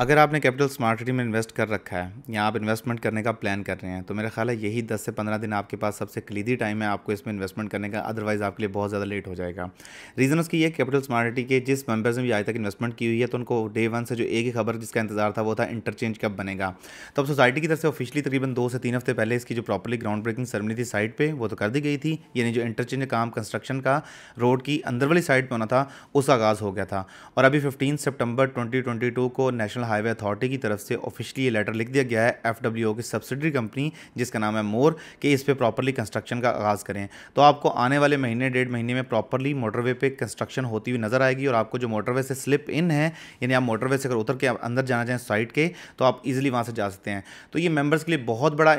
अगर आपने capital smart city में इन्वेस्ट कर रखा है या आप इन्वेस्टमेंट करने का प्लान कर रहे हैं तो मेरा ख्याल है यही 10 से 15 दिन आपके पास सबसे क्लीदी टाइम है आपको इसमें इन्वेस्टमेंट करने का अदरवाइज़ आपके लिए बहुत ज़्यादा लेट हो जाएगा रीज़न उसकी ये कैपिटल स्मार्ट सिटी के जिस मेंबर्स ने भी आज तक इन्वेस्टमेंट की हुई है तो उनको डे वन से जो एक ही खबर जिसका इंतजार था वो था इंटरचेंज कब बनेगा तो अब सोसाइटी की तरफ से ऑफिशियली तकरीबन दो से तीन हफ्ते पहले इसकी जो प्रॉपरली ग्राउंड ब्रेकिंग सेरेमनी थी साइट पर वो तो कर दी गई थी यानी जो इंटरचेंज काम कंस्ट्रक्शन का रोड की अंदर वाली साइड पर होना था उसका आगाज़ हो गया था और अभी फिफ्टीन सेप्टेम्बर ट्वेंटी को नेशनल हाईवे अथॉरिटी की तरफ से ऑफिशियली ये लेटर लिख दिया गया है एफ की सब्सिडरी कंपनी जिसका नाम है मोर कि इस पर प्रॉपरली कंस्ट्रक्शन का आगाज़ करें तो आपको आने वाले महीने डेढ़ महीने में प्रॉपरली मोटरवे पे कंस्ट्रक्शन होती हुई नज़र आएगी और आपको जो मोटरवे से स्लिप इन है यानी आप मोटरवे से अगर उतर के आप अंदर जाना चाहें साइड के तो आप इजीली वहाँ से जा सकते हैं तो ये मेंबर्स के लिए बहुत बड़ा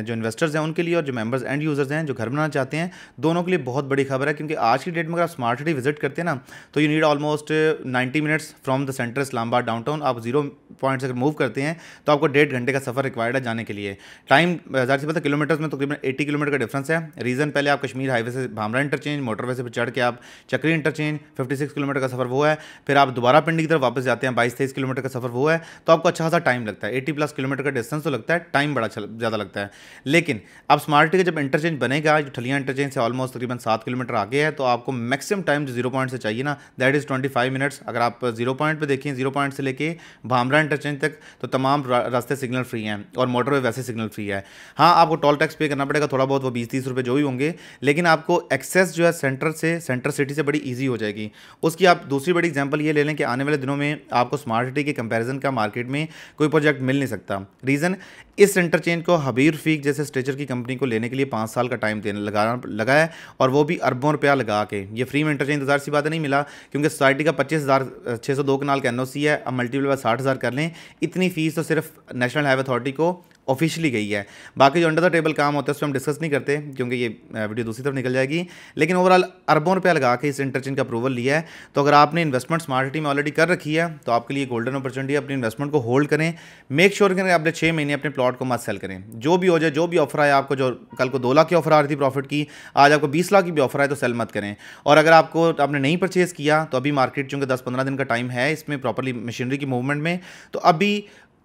जो इन्वेस्टर्स हैं उनके लिए और जो मेंबर्स एंड यूज़र्स हैं जो घर बनाना चाहते हैं दोनों के लिए बहुत बड़ी खबर है क्योंकि आज की डेट में अगर आप स्मार्ट सिटी विजिट करते हैं ना तो you need almost ninety minutes from the centre Islamabad town आप जीरो पॉइंट से अगर मूव करते हैं तो आपको डेढ़ घंटे का सफ़र रिक्वायर्ड है जाने के लिए टाइम ज़्यादा से पता किलोमीटर किलोमीटर्स में तो तकरीबन एटी किलोमीटर का डिफरेंस है रीज़न पहले आप कश्मीर हाईवे से भामरा इंटरचेंज मोटरवे से चढ़ के आप चक्री इंटरचेंज फिफ्टी सिक्स किलोमीटर का सफ़र वो है फिर आप दोबारा पिंडी की तरफ वापस जाते हैं बाईस तेईस किलोमीटर का सफ़र वो है तो आपको अच्छा खासा टाइम लगता है एटी प्लस किलोमीटर का डिस्टेंस तो लगता है टाइम बड़ा ज़्यादा लगता है लेकिन अब स्मार्ट का जब इंटरचेंज बनेगा जो ठलिया इंटरचेंज से ऑलमोस्ट तकरीबन सात किलोमीटर आगे है तो आपको मैक्सिमम टाइम जो जीरो पॉइंट से चाहिए ना that is twenty five minutes अगर आप जीरो पॉइंट पर देखें जीरो पॉइंट से लेके भामरा इंटरचेंज तक तो तमाम रास्ते सिग्नल फ्री हैं और मोटरवे वैसे सिग्नल फ्री है हाँ आपको टोल टैक्स पे करना पड़ेगा थोड़ा बहुत वो बीस तीस रुपये जो भी होंगे लेकिन आपको एक्सेस जो है सेंटर से सेंटर सिटी से बड़ी ईजी हो जाएगी उसकी आप दूसरी बड़ी एग्जाम्पल ये ले लें कि आने वाले दिनों में आपको स्मार्ट सिटी के कंपेरिजन का मार्केट में कोई प्रोजेक्ट मिल नहीं सकता रीज़न इस इंटरचेंज को हबीर फीक जैसे स्ट्रेचर की कंपनी को लेने के लिए पाँच साल का टाइम देने लगाना लगा है और वो भी अरबों रुपया लगा के ये फ्री में इंटरचेंज इंतजार तो सी बात नहीं मिला क्योंकि सोसाइटी का पच्चीस हज़ार छः सौ दो कनाल का एन है अब मल्टीपल बाय साठ हज़ार कर लें इतनी फ़ीस तो सिर्फ नेशनल हाईवे अथॉरिटी को ऑफिशियली गई है बाकी जो अंडर द टेबल काम होता है उसमें हम डिस्कस नहीं करते क्योंकि ये वीडियो दूसरी तरफ निकल जाएगी लेकिन ओवरऑल अरबों रुपया लगा के इस इंटरचेंज का अप्रूवल लिया है तो अगर आपने इन्वेस्टमेंट स्मार्ट सिटी में ऑलरेडी कर रखी है तो आपके लिए गोल्डन अपॉर्चुनिटी अपनी इन्वेस्टमेंट को होल्ड करें मेक श्योर sure करें अपने छः महीने अपने प्लॉट को मत सेल करें जो भी हो जाए जो भी ऑफर आए आपको जो कल को दो लाख की ऑफर आ रही थी प्रॉफिट की आज आपको बीस लाख की भी ऑफर आए तो सेल मत करें और अगर आपको आपने नहीं परचेज़ किया तो अभी मार्केट चूँकि दस पंद्रह दिन का टाइम है इसमें प्रॉपरली मशीनरी की मूवमेंट में तो अभी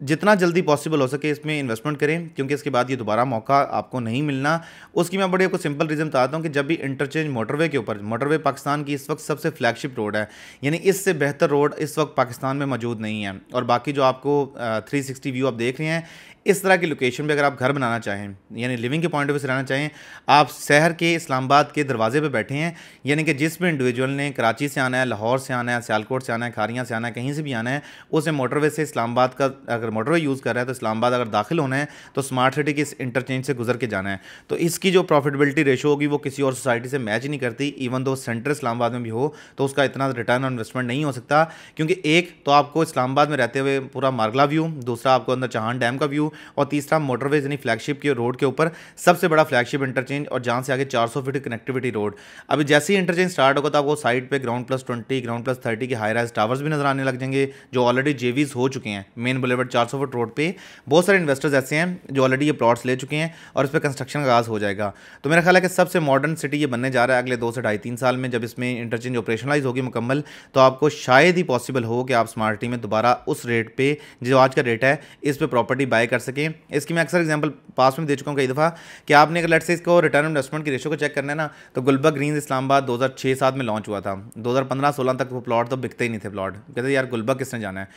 जितना जल्दी पॉसिबल हो सके इसमें इन्वेस्टमेंट करें क्योंकि इसके बाद ये दोबारा मौका आपको नहीं मिलना उसकी मैं बड़ी आपको सिंपल रीज़न बताता हूँ कि जब भी इंटरचेंज मोटरवे के ऊपर मोटरवे पाकिस्तान की इस वक्त सबसे फ्लैगशिप रोड है यानी इससे बेहतर रोड इस वक्त पाकिस्तान में मौजूद नहीं है और बाकी जो आपको थ्री सिक्सटी व्यू आप देख रहे हैं इस तरह की लोकेशन पे अगर आप घर बनाना चाहें यानी लिविंग के पॉइंट ऑफ व्यू से रहना चाहें आप शहर के इस्लामाबाद के दरवाजे पे बैठे हैं यानी कि जिस भी इंडिविजुअल ने कराची से आना है लाहौर से आना है सियालकोट से आना है खारियाँ से आना है कहीं से भी आना है उसे मोटरवे से इस्लामाबाद का अगर मोटरवे यूज़ कर रहा है तो इस्लामाबाद अगर दाखिल होना है तो स्मार्ट सिटी के इस इंटरचेंज से गुजर के जाना है तो इसकी जो प्रॉफिटबिलिटी रेशो होगी वो किसी और सोसाइटी से मैच नहीं करती इवन दो सेंटर इस्लामाबाद में भी हो तो उसका इतना रिटर्न और इन्वेस्टमेंट नहीं हो सकता क्योंकि एक तो आपको इस्लामाबाद में रहते हुए पूरा मार्गला व्यू दूसरा आपको अंदर चहान डैम का व्यू और तीसरा मोटरवेज यानी फ्लैगशिप के रोड के ऊपर सबसे बड़ा फ्लैगशिप इंटरचेंज और जहाँ से आगे 400 फीट कनेक्टिविटी रोड अभी जैसे ही इंटरचेंज स्टार्ट होगा तो आपको साइड पे ground plus twenty ground plus thirty के हाई राइज टावर्स भी नजर आने लग जाएंगे जो ऑलरेडी जेवीज हो चुके हैं मेन बुलेवर्ड चार फुट रोड पर बहुत सारे इन्वेस्टर्स ऐसे हैं जो ऑलरेडी ये प्लॉट्स ले चुके हैं और इस पर कंस्ट्रक्शन का आगाज हो जाएगा तो मेरा ख्याल है कि सबसे मॉडर्न सिटी ये बनने जा रहा है अगले दो से ढाई तीन साल में जब इसमें इंटरचेंज ऑपरेशनलाइज होगी मुकम्मल तो आपको शायद ही पॉसिबल हो कि आप स्मार्ट में दोबारा उस रेट पर जो आज का रेट है इस पर प्रॉपर्टी बाय कर सकें इसकी मैं अक्सर एग्जाम्पल पास में दे चुका हूँ कई दफ़ा कि आपने अगर लट से इसको रिटर्न इन्वेस्टमेंट की रेशो को चेक करना है ना तो गुलबा ग्रीन इस्लामाबाद दो हज़ार छः सात में लॉन्च हुआ था दो हज़ार पंद्रह सोलह तक वो प्लॉट तो बिकते ही नहीं थे प्लॉट कहते यार गुलबा किसने जाना है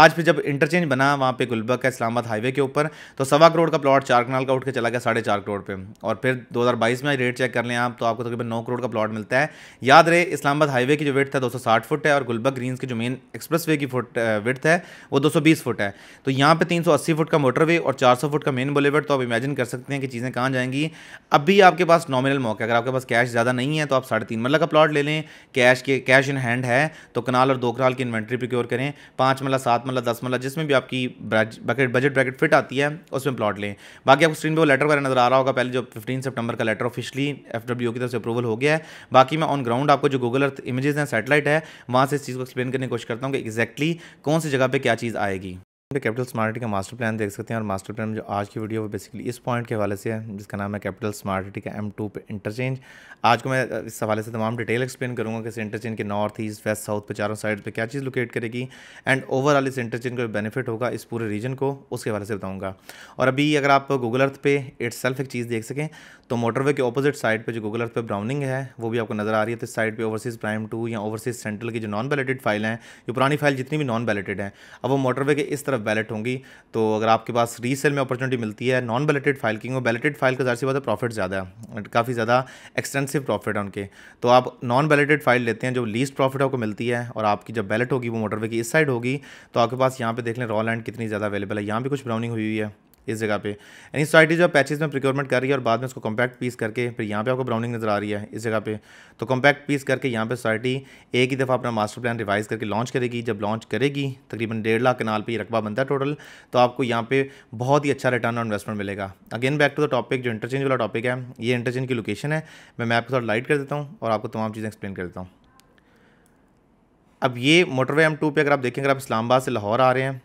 आज फिर जब इंटरचेंज बना वहाँ पर गुलबा का इस्लामाबाद हाईवे के ऊपर तो सवा करोड़ का प्लॉट चार कनाल का उठ के चला गया साढ़े चार करोड़ पर और फिर दो हज़ार बाईस में रेट चेक कर लें आप तो आपको तकरीबन नौ करोड़ का प्लॉट मिलता है याद रहे इस्लामाबाद हाईवे की जो वेट था दो सौ साठ फुट है और गुलबा ग्रीन की जो मेन एक्सप्रेस वे की फुट वेट है वो दो सौ बीस फुट है तो यहाँ पर तीन सौ अस्सी फुट का मोटरवे और और 400 फुट का मेन बुलेवर्ड तो आप इमेजिन कर सकते हैं कि चीज़ें कहाँ जाएंगी अब भी आपके पास नॉमिनल मौका है अगर आपके पास कैश ज़्यादा नहीं है तो आप साढ़े तीन मल्ला का प्लाट ले लें कैश के कैश इन हैंड है तो कनाल और दो कनाल की इन्वेंट्री प्रिक्योर करें पाँच मल्ला सात मल्ला दस मल्ला जिसमें भी आपकी बकेट बजट ब्रैकेट फिट आती है उसमें प्लाट लें बाकी आपको स्क्रीन पर वो लेटर वगैरह नजर आ रहा होगा पहले जो फिफ्टीन सेप्टेम्बर का लेटर ऑफिशली एफ की तरफ से अप्रूवल हो गया है बाकी मैं ऑन ग्राउंड आपको जो गूगल अर्थ इमेजेस हैं सेटेलाइट है वहाँ से इस चीज़ को एक्सप्लेन करने की कोशिश करता हूँ कि एक्जैक्टली कौन सी जगह पर क्या चीज़ आएगी तो कैपिटल स्मार्ट का मास्टर प्लान देख सकते हैं और मास्टर प्लान जो आज की वीडियो वो बेसिकली इस पॉइंट के हवाले से है जिसका नाम है कैपिटल स्मार्ट सिटी का एम टू पे इंटरचेंज आज को मैं इस हवाले से तमाम डिटेल एक्सप्लेन करूँगा कि इस इंटरचेंज के नॉर्थ ईस्ट वेस्ट साउथ पे चारों साइड पे क्या चीज़ लोकेट करेगी एंड ओवरऑल इस इंटरचेंज का बेनिफिट होगा इस पूरे रीजन को उसके हवाले से बताऊँगा और अभी अगर आप गूगल अर्थ पे इट्स एक चीज़ देख सकें तो मोटरवे के अपोजिट साइड पर जो गूगल अर्थ पर ब्राउनिंग है वो भी आपको नजर आ रही है तो इस साइड पर ओवरसीज़ प्राइम टू या ओवरसीज़ सेंट्रल की जो नॉन बैलेटेड फाइल हैं जो पुरानी फाइल जितनी भी नॉन बैलेटेड हैं अब वो मोटरवे के इस तरह तरफ बैलेट होंगी तो अगर आपके पास रीसेल में अपॉर्चुनिटी मिलती है नॉन बैलेटेड फाइल की बैलेटेड फाइल का ज़्यादा सी बात है प्रॉफिट ज़्यादा है काफ़ी ज़्यादा एक्सटेंसिव प्रॉफिट है उनके तो आप नॉन बैलेटेड फाइल लेते हैं जो लीस्ट प्रॉफिट आपको मिलती है और आपकी जब बैलेट होगी वो मोटरवे की इस साइड होगी तो आपके पास यहाँ पर देख लें रॉ लैंड कितनी ज़्यादा अवेलेबल है यहाँ पर कुछ ब्राउनिंग हुई हुई है इस जगह पे यानी सोसाइटी जो पैचेज में प्रिक्योरमेंट कर रही है और बाद में उसको कॉम्पैक्ट पीस करके फिर यहाँ पे आपको ब्राउनिंग नज़र आ रही है इस जगह पे तो कॉम्पैक्ट पीस करके यहाँ पे सोसाइटी एक ही दफ़ा अपना मास्टर प्लान रिवाइज़ करके लॉन्च करेगी जब लॉन्च करेगी तकरीबन डेढ़ लाख कनाल पर रकबा बनता है टोटल तो आपको यहाँ पर बहुत ही अच्छा रिटर्न ऑन इन्वेस्टमेंट मिलेगा again back to the topic जो इंटरचेंज वाला टॉपिक है ये इंटरचेंज की लोकेशन है मैं मैप को थोड़ा लाइट कर देता हूँ और आपको तमाम चीज़ें एक्सप्लेन कर देता हूँ अब ये मोटरवे एम टू पर अगर आप देखें अगर आप इस्लामाबाद से लाहौर आ रहे हैं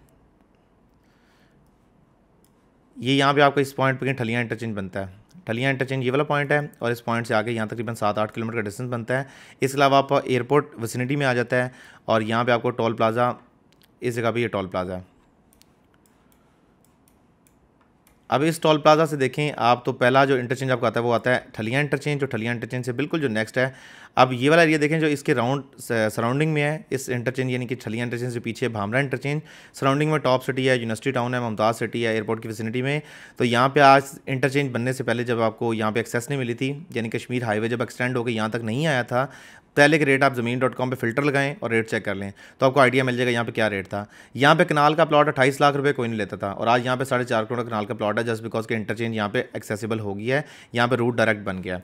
ये यहाँ पे आपका इस पॉइंट पर ठलिया इंटरचेंज बनता है ठलिया इंटरचेंज ये वाला पॉइंट है और इस पॉइंट से आगे यहाँ तकरीबन सात आठ किलोमीटर का डिस्टेंस बनता है इसके अलावा आप एयरपोर्ट वसिनिटी में आ जाता है और यहाँ पर आपको टोल प्लाज़ा इस जगह पर ये टोल प्लाज़ा है अब इस टोल प्लाजा से देखें आप तो पहला जो इंटरचेंज आपका आता है वो आता है ठलिया इंटरचेंज जो ठलिया इंटरचेंज से बिल्कुल जो नेक्स्ट है अब ये वाला एरिया देखें जो इसके राउंड सराउंडिंग में है इस इंटरचेंज यानी कि ठलिया इंटरचेंज से पीछे भामरा इंटरचेंज सराउंडिंग में टॉप सिटी है यूनिवर्सिटी टाउन है मुमताज़ सिटी है एयरपोर्ट की फैसिलिटी में तो यहाँ पर आज इंटरचेंज बनने से पहले जब आपको यहाँ पर एक्सेस नहीं मिली थी यानी कश्मीर हाईवे जब एक्सटेंड होकर यहाँ तक नहीं आया था पहले के रेट आप ज़मीन डॉट कॉम पर फिल्टर लगाएं और रेट चेक कर लें तो आपको आइडिया मिल जाएगा यहाँ पे क्या रेट था यहाँ पे कनाल का प्लॉट अट्ठाईस लाख रुपए कोई नहीं लेता था और आज यहाँ पे साढ़े चार करोड़ कनाल का प्लॉट है जस्ट बिकॉज के इंटरचेंज यहाँ पे एक्सेसिबल हो गया है यहाँ पे रूट डायरेक्ट बन गया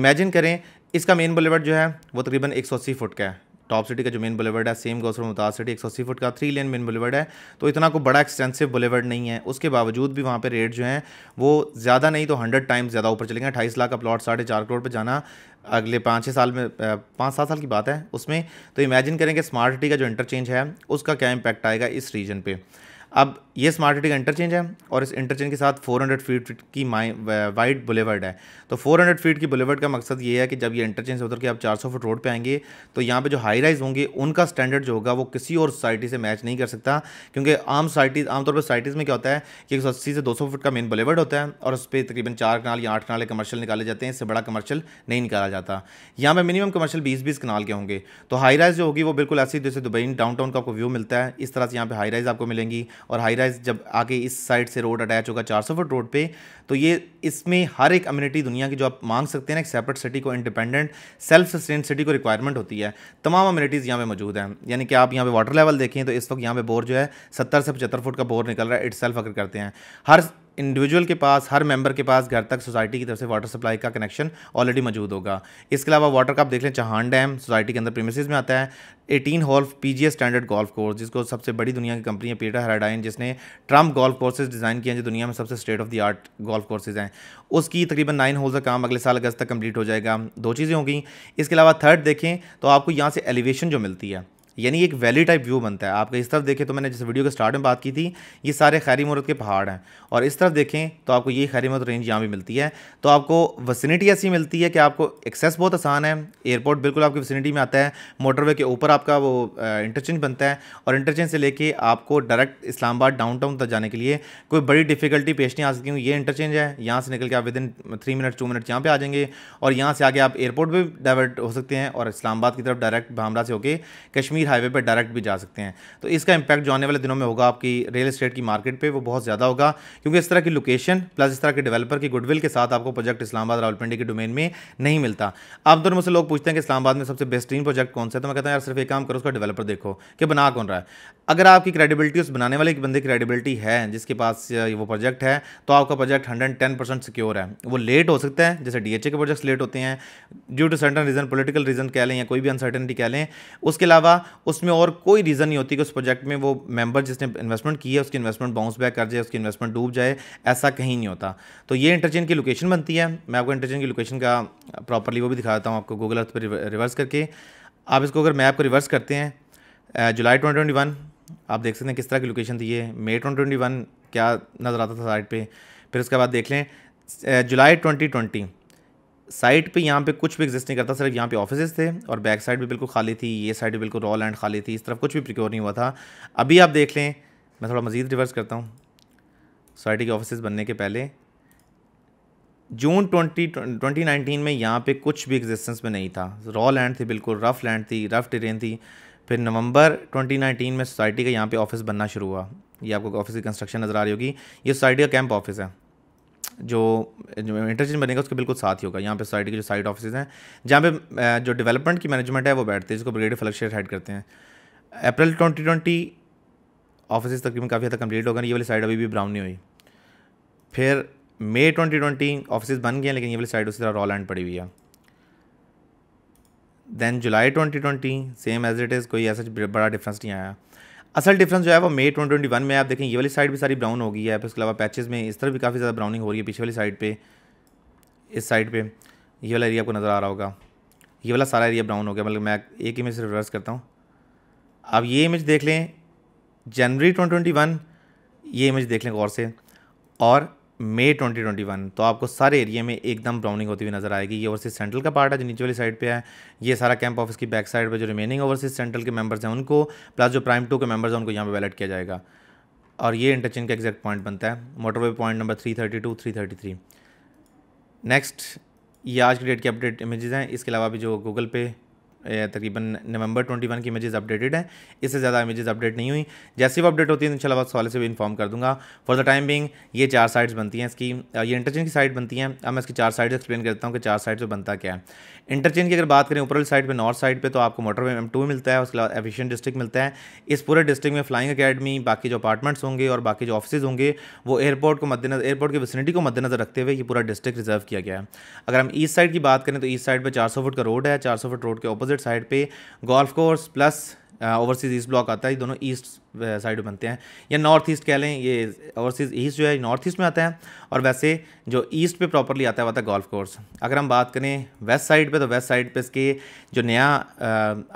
इमेजिन करें इसका मेन बुलेवर्ड जो है वो तकरीबन एक फुट का है टॉप सिटी का जो मेन बुलेवर्ड है सेम गौसर मुताज सिटी एक फुट का थ्री लेन मेन बुलेवर्ड है तो इतना कोई बड़ा एक्सटेंसिव बुलेवर्ड नहीं है उसके बावजूद भी वहाँ पर रेट जो है वो ज़्यादा नहीं तो हंड्रेड टाइम्स ज़्यादा ऊपर चलेंगे अट्ठाईस लाख का प्लॉट साढ़े चार करोड़ पर जाना अगले पाँच छः साल में पाँच सात साल की बात है उसमें तो इमेजिन करें कि स्मार्ट सिटी का जो इंटरचेंज है उसका क्या इम्पैक्ट आएगा इस रीजन पर अब ये स्मार्ट सिटी का इंटरचेंज है और इस इंटरचेंज के साथ 400 फीट की वाइड बुलेवर्ड है तो 400 फीट की बुलेवर्ड का मकसद ये है कि जब ये इंटरचेंज से उतर के आप 400 फुट रोड पे आएंगे तो यहाँ पे जो हाई राइज होंगे उनका स्टैंडर्ड जो होगा वो किसी और सोसाइटी से मैच नहीं कर सकता क्योंकि आम सोसाइटी आमतौर पर सोसाइटीज़ में क्या होता है कि एक से दो फुट का मेन बुलेवर्ड होता है और उस पर तकरीबन चार कनाल या आठ कनाल कमर्शल निकाले जाते हैं इससे बड़ा कमर्शल नहीं निकाला जाता यहाँ पर मिनिमम कमर्शल बीस बीस कनाल के होंगे तो हाई राइज जो होगी वो बिल्कुल ऐसी जैसे दुबई डाउन का आपको व्यू मिलता है इस तरह से यहाँ पर हाई राइज आपको मिलेंगी और हाई राइज गाइस जब आगे इस साइड से रोड अटैच होगा 400 फुट रोड पे तो ये इसमें हर एक अम्यूनिटी दुनिया की जो आप मांग सकते हैं एक सेपरेट सिटी को इंडिपेंडेंट सेल्फ सस्टेन सिटी को रिक्वायरमेंट होती है तमाम अम्यूनिटीज़ यहाँ पे मौजूद हैं यानी कि आप यहाँ पे वाटर लेवल देखें तो इस वक्त यहाँ पे बोर जो है सत्तर से पचहत्तर फुट का बोर निकल रहा है इट सेल्फ अगर करते हैं हर इंडिविजुअल के पास हर मेंबर के पास घर तक सोसाइटी की तरफ से वाटर सप्लाई का कनेक्शन ऑलरेडी मौजूद होगा इसके अलावा वाटर का आप देख लें चहान डैम सोसाइटी के अंदर प्रीमिसज में आता है eighteen hole P G standard golf course जिसको सबसे बड़ी दुनिया की कंपनी है पीटर हराडाइन जिसने ट्रंप गोल्फ कोर्सेज डिज़ाइन किए हैं जो दुनिया में सबसे state of the art golf courses हैं उसकी तकरीबन नाइन होल्स का काम अगले साल अगस्त तक कंप्लीट हो जाएगा दो चीज़ें होंगी इसके अलावा थर्ड देखें तो आपको यहाँ से एलिवेशन जो मिलती है यानी एक वैली टाइप व्यू बनता है आपके इस तरफ देखें तो मैंने जिस वीडियो के स्टार्ट में बात की थी ये सारे खैरी मूर्त के पहाड़ हैं और इस तरफ देखें तो आपको ये खैरी मूर्त रेंज यहाँ भी मिलती है तो आपको वसिनिटी ऐसी मिलती है कि आपको एक्सेस बहुत आसान है एयरपोर्ट बिल्कुल आपकी वसिनिटी में आता है मोटरवे के ऊपर आपका वो इंटरचेंज बनता है और इंटरचेंज से लेके आपको डायरेक्ट इस्लामाबाद टाउन तक जाने के लिए कोई बड़ी डिफिकल्टी पेश नहीं आ सकती हूँ ये इंटरचेंज है यहाँ से निकल के आप within three minute two minute यहाँ पर आ जाएंगे और यहाँ से आगे आप एयरपोर्ट भी डाइवर्ट हो सकते हैं और इस्लामाबाद की तरफ डायरेक्ट भामरा से होकर कश्मीर हाईवे पर डायरेक्ट भी जा सकते हैं तो इसका इंपैक्ट जो आने वाले दिनों में होगा आपकी रियल इस्टेट की मार्केट पर वो बहुत ज़्यादा होगा क्योंकि इस तरह की लोकेशन प्लस इस तरह के डेवलपर की गुडविल के साथ आपको प्रोजेक्ट इस्लामाबाद रावलपिंडी के डोमेन में नहीं मिलता आप दोनों तो मुझसे लोग पूछते हैं कि इस्लामाबाद में सबसे बेहतरीन प्रोजेक्ट कौन सा है तो मैं कहता हूँ यार सिर्फ एक काम करो उसका डेवलपर देखो कि बना कौन रहा है अगर आपकी क्रेडिबिलिटी उस बनाने वाले एक बंदे की क्रेडिबिलिटी है जिसके पास वो प्रोजेक्ट है तो आपका project hundred ten percent secure है वो लेट हो सकता है जैसे डीएचए के प्रोजेक्ट्स लेट होते हैं due to certain reason political reason कह लें या कोई भी अनसर्टनिटी कह लें उसके अलावा उसमें और कोई रीज़न नहीं होती कि उस प्रोजेक्ट में वो मेंबर जिसने इन्वेस्टमेंट की है उसकी इन्वेस्टमेंट बाउंस बैक कर जाए उसकी इन्वेस्टमेंट डूब जाए ऐसा कहीं नहीं होता तो ये इंटरचेंज की लोकेशन बनती है मैं आपको इंटरचेंज की लोकेशन का प्रॉपरली वो भी दिखा देता हूँ आपको गूगल अर्थ पर रिवर्स करके आप इसको अगर मैप को रिवर्स करते हैं जुलाई ट्वेंटी आप देख सकते हैं किस तरह की लोकेशन थी ये मई ट्वेंटी क्या नज़र आता था साइड पर फिर उसके बाद देख लें जुलाई ट्वेंटी साइट पे यहाँ पे कुछ भी एग्जिस्ट नहीं करता सिर्फ यहाँ पे ऑफिसेज थे और बैक साइड भी बिल्कुल खाली थी ये साइड भी बिल्कुल रॉ लैंड खाली थी इस तरफ कुछ भी प्रिक्योर नहीं हुआ था अभी आप देख लें मैं थोड़ा मज़ीद रिवर्स करता हूँ सोसाइटी के ऑफिस बनने के पहले जून ट्वेंटी ट्वेंटी नाइनटीन में यहाँ पे कुछ भी एग्जिस्टेंस में नहीं था रॉ लैंड थी बिल्कुल रफ़ लैंड थी रफ़ टेरेन थी फिर नवंबर ट्वेंटी नाइनटीन में सोसाइटी का यहाँ पे ऑफिस बनना शुरू हुआ ये आपको ऑफिस की कंस्ट्रक्शन नज़र आ रही होगी ये सोसाइटी का कैंप ऑफिस है जो इंटरचेंज बनेगा उसके बिल्कुल साथ ही होगा यहाँ पे सोसाइटी के जो साइड ऑफिस हैं जहाँ पे जो डेवलपमेंट की मैनेजमेंट है वो बैठते हैं जिसको ब्रिगेड फलक्शेट हेड करते हैं अप्रैल ट्वेंटी ट्वेंटी ऑफिस तकरीबन काफ़ी हद तक कम्प्लीट होगा ये वाली साइड अभी भी ब्राउन नहीं हुई फिर मई ट्वेंटी ट्वेंटी ऑफिस बन गए लेकिन ये वाली साइड उसी तरह रॉल एंड पड़ी हुई है then July twenty twenty same as it is कोई ऐसा बड़ा डिफरेंस नहीं आया असल डिफरेंस जो है वो मई ट्वेंटी ट्वेंटी वन में आप देखें ये वाली साइड भी सारी ब्राउन हो गई है इसके उसके अलावा पैचेस में इस तरफ भी काफ़ी ज़्यादा ब्राउनिंग हो रही है पीछे वाली साइड पे इस साइड पे ये वाला एरिया आपको नज़र आ रहा होगा ये वाला सारा एरिया ब्राउन हो गया मतलब मैं एक इमेज से रिवर्स करता हूँ आप ये इमेज देख लें जनवरी ट्वेंटी ट्वेंटी वन ये इमेज देख लें गौर से और मई 2021 तो आपको सारे एरिया में एकदम ब्राउनिंग होती हुई नजर आएगी ये ओवरसीज सेंट्रल का पार्ट है जो नीचे वाली साइड पे है ये सारा कैंप ऑफिस की बैक साइड पे जो रिमेनिंग ओवरसीज सेंट्रल के मेंबर्स हैं उनको प्लस जो प्राइम टू के मेंबर्स हैं उनको यहाँ पे वैलेट किया जाएगा और ये इंटरचेंज का एग्जैक्ट पॉइंट बनता है motorway point number three thirty two three thirty three next ये आज की डेट की अपडेट इमेजेस हैं इसके अलावा भी जो गूगल पे तकरीबन नवंबर 21 की इमेजेस अपडेटेड हैं इससे ज़्यादा इमेजेस अपडेट नहीं हुई जैसी वो अपडेट होती है इन शाला सवाले से भी इन्फॉर्म कर दूंगा फॉर द टाइम बिंग ये चार साइड्स बनती हैं इसकी ये इंटरचेंज की साइड बनती हैं अब मैं इसकी चार साइड्स एक्सप्लेन करता हूँ कि चार साइड्स में बनता क्या है इंटरचेंज की अगर बात करें ऊपर साइड पर नॉर्थ साइड पर तो आपको मोटरवे एम टू मिलता है उसके अलावा एफिशियन डिस्ट्रिक्ट मिलता है इस पूरे डिस्ट्रिक्ट में फ्लाइंग अकेडमी बाकी जो अपार्टमेंट्स होंगे और बाकी जो ऑफिस होंगे वो एयरपोर्ट को मद्देनजर एयरपोर्ट की विसिनिटी को मद्देनजर रखते हुए ये पूरा डिस्ट्रिक्ट रिजर्व किया गया है अगर हम ईस्ट साइड की बात करें तो ईस्ट साइड पर चार फुट का रोड है चार फुट रोड के ऑपोजिट अपोजिट साइड पे golf course plus overseas east block आता है दोनों ईस्ट साइड में बनते हैं या नॉर्थ ईस्ट कह लें ये ओवरसीज ईस्ट जो है नॉर्थ ईस्ट में आता है और वैसे जो ईस्ट पे प्रॉपरली आता है वह आता है गोल्फ कोर्स अगर हम बात करें वेस्ट साइड पे तो वेस्ट साइड पे इसके जो नया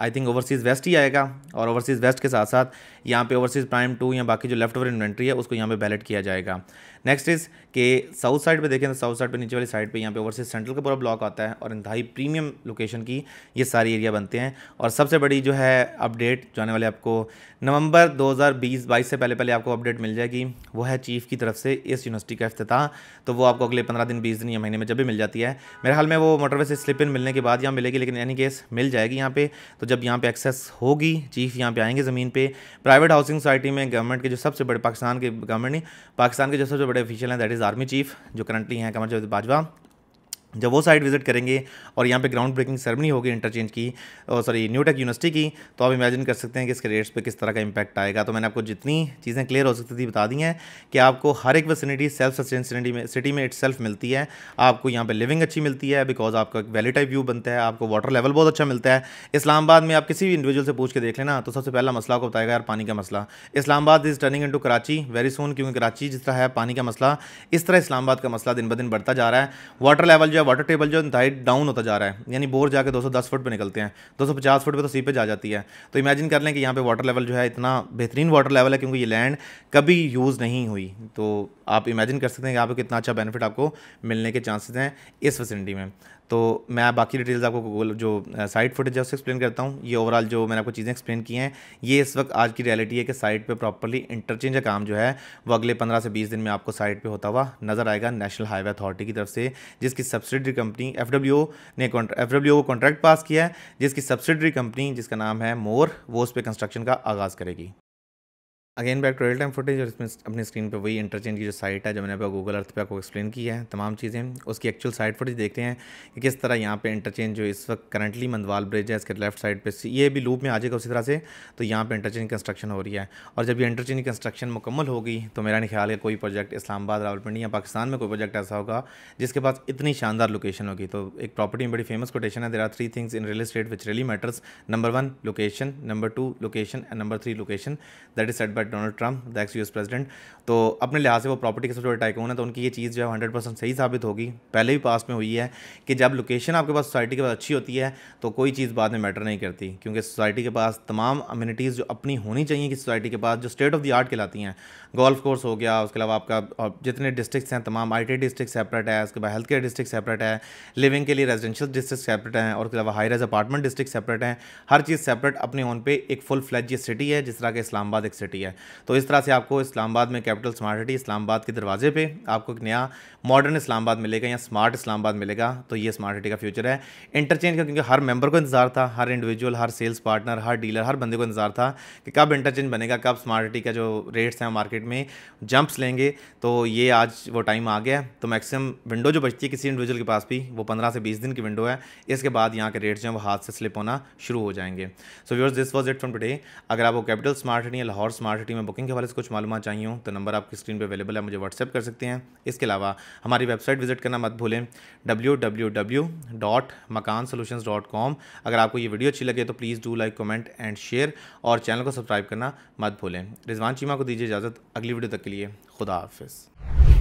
आई थिंक ओवरसीज़ वेस्ट ही आएगा और ओवरसीज़ वेस्ट के साथ साथ यहाँ पे ओवरसीज़ प्राइम टू या बाकी जो लेफ्ट ओवर इन्वेंट्री है उसको यहाँ पे बैलेट किया जाएगा नेक्स्ट इज़ के साउथ साइड पे देखें तो साउथ साइड पे नीचे वाली साइड पे यहाँ पे ओवरसीज़ सेंट्रल का पूरा ब्लॉक आता है और इंतहाई प्रीमियम लोकेशन की ये सारी एरिया बनते हैं और सबसे बड़ी जो है अपडेट जो आने वाले आपको नवंबर 2020 22 से पहले पहले आपको अपडेट मिल जाएगी वो है चीफ की तरफ से इस यूनिवर्सिटी का अफ्ताह तो वो आपको अगले पंद्रह दिन बीस दिन या महीने में जब भी मिल जाती है मेरे हाल में वो मोटरवे से स्लिप इन मिलने के बाद यहाँ मिलेगी लेकिन एनी केस मिल जाएगी यहाँ पर तो जब यहाँ पर एक्सेस होगी चीफ यहाँ पे आएंगे ज़मीन पर प्राइवेट हाउसिंग सोसाइटी में गवर्नमेंट के जो सबसे बड़े पाकिस्तान के गवर्नमेंट नहीं पाकिस्तान के जो सबसे बड़े ऑफिशियल हैं दैट इज़ आर्मी चीफ जो करंटली हैं कमर जवेद बाजवा जब वो साइट विजिट करेंगे और यहाँ पे ग्राउंड ब्रेकिंग सेरेमनी होगी इंटरचेंज की सॉरी न्यूटेक यूनिवर्सिटी की तो आप इमेजिन कर सकते हैं कि इसके रेट्स पे किस तरह का इम्पैक्ट आएगा तो मैंने आपको जितनी चीज़ें क्लियर हो सकती थी बता दी हैं कि आपको हर एक फैसिलिटी सेल्फ सस्टेन में सिटी में इट मिलती है आपको यहाँ पर लिविंग अच्छी मिलती है बिकॉज आपका एक वैली टाइप व्यू बनता है आपको वाटर लेवल बहुत अच्छा मिलता है इस्लामाबाद में आप किसी भी इंडिविजुअल से पूछ के देख लेना तो सबसे पहला मसला आपको बताएगा यार पानी का मसला Islamabad is turning into Karachi very soon क्योंकि कराची जिस तरह है पानी का मसला इस तरह इस्लामाबाद का मसला दिन ब दिन बढ़ता जा रहा है वाटर लेवल जो वाटर टेबल जो डाइट डाउन होता जा रहा है यानी बोर जाके 210 फुट पर निकलते हैं पचास फुट पर तो सी पे जा जाती है तो इमेजिन कर लें कि यहाँ पे वाटर लेवल जो है इतना बेहतरीन वाटर लेवल है क्योंकि ये लैंड कभी यूज़ नहीं हुई तो आप इमेजिन कर सकते हैं कि आपको कितना अच्छा बेनिफिट आपको मिलने के चांसेस हैं इस फैसिलिटी में तो मैं बाकी डिटेल्स आपको जो साइट फुटेज है उससे एक्सप्लेन करता हूँ ये ओवरऑल जो मैंने आपको चीज़ें एक्सप्लेन की हैं ये इस वक्त आज की रियलिटी है कि साइट पे प्रॉपरली इंटरचेंज का काम जो है वो अगले पंद्रह से बीस दिन में आपको साइट पर होता हुआ नज़र आएगा नेशनल हाईवे अथॉरिटी की तरफ से जिसकी सबसे सब्सिडरी कंपनी एफ ने एफ को कॉन्ट्रैक्ट पास किया है जिसकी सब्सिडरी कंपनी जिसका नाम है मोर वो उस पर कंस्ट्रक्शन का आगाज़ करेगी again back to real time footage और इसमें अपनी स्क्रीन पे वही इंटरचेंज की जो साइट है जो मैंने आपको गूगल अर्थ पे आपको एक्सप्लेन किया है तमाम चीज़ें उसकी एक्चुअल साइट फुटेज देखते हैं कि किस तरह यहाँ पे इंटरचेंज जो इस वक्त करंटली मंदवाल ब्रिज है इसके लेफ्ट साइड पे ये भी लूप में आ जाएगा उसी तरह से तो यहाँ पर इंटरचेंज कंस्ट्रक्शन हो रही है और जब ये इंटरचेंज कंस्ट्रक्शन मुकम्मल होगी तो मेरा नहीं ख्याल है कोई प्रोजेक्ट इस्लामाबाद रावलपिंडी या पाकिस्तान में कोई प्रोजेक्ट ऐसा होगा जिसके पास इतनी शानदार लोकेशन होगी तो एक प्रॉपर्टी में बड़ी फेमस कोटेशन है there are three things in real estate which really matters number one location number two location and number three location that is said Donald Trump the ex US president तो अपने लिहाज से वो property के सबसे बड़े tycoon है तो उनकी ये चीज़ जो है हंड्रेड परसेंट सही साबित होगी पहले भी पास में हुई है कि जब लोकेशन आपके पास सोसाइटी के पास अच्छी होती है तो कोई चीज़ बाद में मैटर नहीं करती क्योंकि सोसाइटी के पास तमाम अम्यूनिटीज़ जो अपनी होनी चाहिए कि सोसाइटी के पास जो स्टेट ऑफ द आर्ट कहलाती हैं गोल्फ कोर्स हो गया उसके अलावा आपका जितने डिस्ट्रिक्स हैं तमाम आई टी डिस्ट्रिक्ट सेपरेट है उसके बाद हेल्थ केयर डिस्ट्रिक्ट सेपरेट है लिविंग के लिए रेजिडेंशियल डिस्ट्रिक्ट सेपरेट हैं और उसके अलावा high rise apartment district separate हैं हर चीज़ सेपरेट अपने ओन पे एक फुल फ्लैज सिटी है जिस तरह के इस्लामाबाद एक सिटी है तो इस तरह से आपको इस्लामाबाद में कैपिटल स्मार्ट सिटी इस्लामाबाद के दरवाजे पे आपको एक नया मॉडर्न इस्लामाबाद मिलेगा या स्मार्ट इस्लामाबाद मिलेगा तो ये स्मार्ट सिटी का फ्यूचर है इंटरचेंज का क्योंकि हर मेंबर को इंतजार था हर इंडिविजुअल हर सेल्स पार्टनर हर डीलर हर बंदे को इंतजार था कि कब इंटरचेंज बनेगा कब स्मार्ट सिटी का जो रेट्स हैं मार्केट में जंप्स लेंगे तो ये आज वो टाइम आ गया तो मैक्सिमम विंडो जो बचती है किसी इंडिविजुअल के पास भी वो पंद्रह से बीस दिन की विंडो है इसके बाद यहाँ के रेट्स जो हैं वो हाथ से स्लिप होना शुरू हो जाएंगे so viewers this was it from today अगर आप वो कैपिटल स्मार्ट सिटी या लाहौर स्मार्ट क्वांटिटी में बुकिंग के हवाले से कुछ मालूम चाहिए तो नंबर आपकी स्क्रीन पर अवेलेबल है मुझे व्हाट्सअप कर सकते हैं इसके अलावा हमारी वेबसाइट विजिट करना मत भूलें डब्ल्यू अगर आपको ये वीडियो अच्छी लगे तो please do like comment and share और चैनल को सब्सक्राइब करना मत भूलें रिजवान चीमा को दीजिए इजाज़त अगली वीडियो तक के लिए खुदा हाफिज़